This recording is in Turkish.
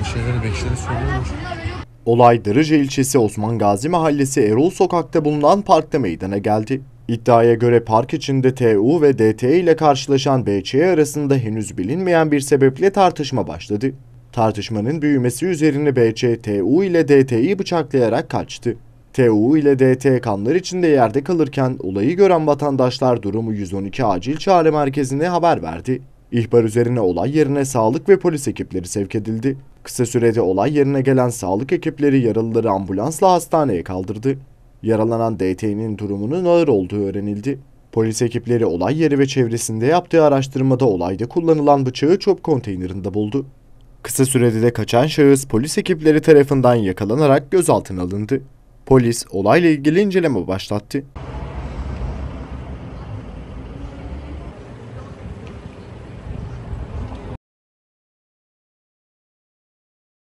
aynı şeyleri bekçileri söylüyorlar. Olay Darıca ilçesi Osman Gazi Mahallesi Erol Sokak'ta bulunan parkta meydana geldi. İddiaya göre park içinde TU ve DT ile karşılaşan BÇ arasında henüz bilinmeyen bir sebeple tartışma başladı. Tartışmanın büyümesi üzerine BÇ, TU ile DT'yi bıçaklayarak kaçtı. TU ile DT kanlar içinde yerde kalırken olayı gören vatandaşlar durumu 112 acil çağrı merkezine haber verdi. İhbar üzerine olay yerine sağlık ve polis ekipleri sevk edildi. Kısa sürede olay yerine gelen sağlık ekipleri yaralıları ambulansla hastaneye kaldırdı. Yaralanan DT'nin durumunun ağır olduğu öğrenildi. Polis ekipleri olay yeri ve çevresinde yaptığı araştırmada olayda kullanılan bıçağı çöp konteynerinde buldu. Kısa sürede de kaçan şahıs polis ekipleri tarafından yakalanarak gözaltına alındı. Polis olayla ilgili inceleme başlattı.